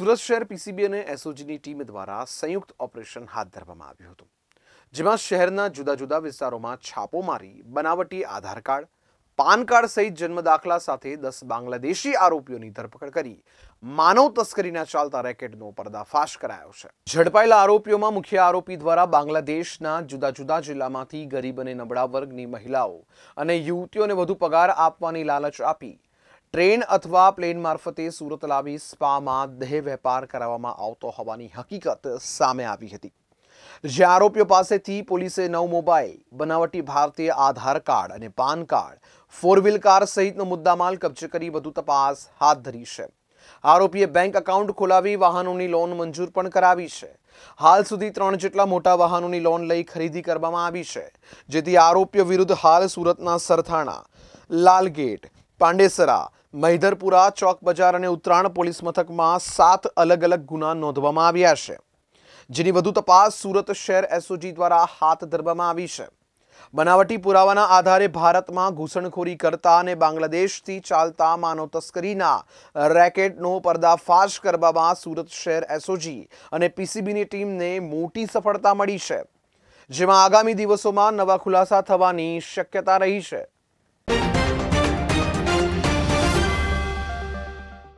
સુરત શહેર પીસીબી અને એસઓજીની ટીમ દ્વારા સંયુક્ત ઓપરેશન હાથ ધરવામાં આવ્યું હતું જેમાં શહેરના જુદા જુદા વિસ્તારોમાં છાપો મારી બનાવટી આધાર કાર્ડ પાન કાર્ડ સહિત જન્મ દાખલા સાથે દસ બાંગ્લાદેશી આરોપીઓની ધરપકડ કરી માનવ તસ્કરીના ચાલતા રેકેટનો પર્દાફાશ કરાયો છે ઝડપાયેલા આરોપીઓમાં મુખ્ય આરોપી દ્વારા બાંગ્લાદેશના જુદા જુદા જિલ્લામાંથી ગરીબ અને નબળા વર્ગની મહિલાઓ અને યુવતીઓને વધુ પગાર આપવાની લાલચ આપી ટ્રેન અથવા પ્લેન મારફતે સુરત લાવી સ્પામાં દેહ વેપાર કરાવવામાં આવતો હોવાની હકીકત સામે આવી હતી જે આરોપીઓ પાસેથી પોલીસે નવ મોબાઈલ બનાવટી ભારતીય આધાર કાર્ડ અને PAN card four wheel car સહિતનો મુદ્દામાલ કબજે કરી વધુ તપાસ હાથ ધરી છે આરોપીએ બેંક એકાઉન્ટ ખોલાવી વાહનોની લોન મંજૂર પણ કરાવી છે હાલ સુધી ત્રણ જેટલા મોટા વાહનોની લોન લઈ ખરીદી કરવામાં આવી છે જેથી આરોપીઓ વિરુદ્ધ હાલ સુરતના સરથાણા લાલગેટ પાંડેસરા મહિધરપુરા ચોક બજાર અને ઉત્તરાયણ પોલીસ મથકમાં સાત અલગ અલગ ગુના નોંધવામાં આવ્યા છે જેની વધુ તપાસ સુરત શહેર એસઓજી દ્વારા હાથ ધરવામાં આવી છે બનાવટી પુરાવાના આધારે ભારતમાં ઘૂસણખોરી કરતા અને બાંગ્લાદેશથી ચાલતા માનવ તસ્કરીના રેકેટનો પર્દાફાશ કરવામાં સુરત શહેર એસઓજી અને પીસીબીની ટીમને મોટી સફળતા મળી છે જેમાં આગામી દિવસોમાં નવા ખુલાસા થવાની શક્યતા રહી છે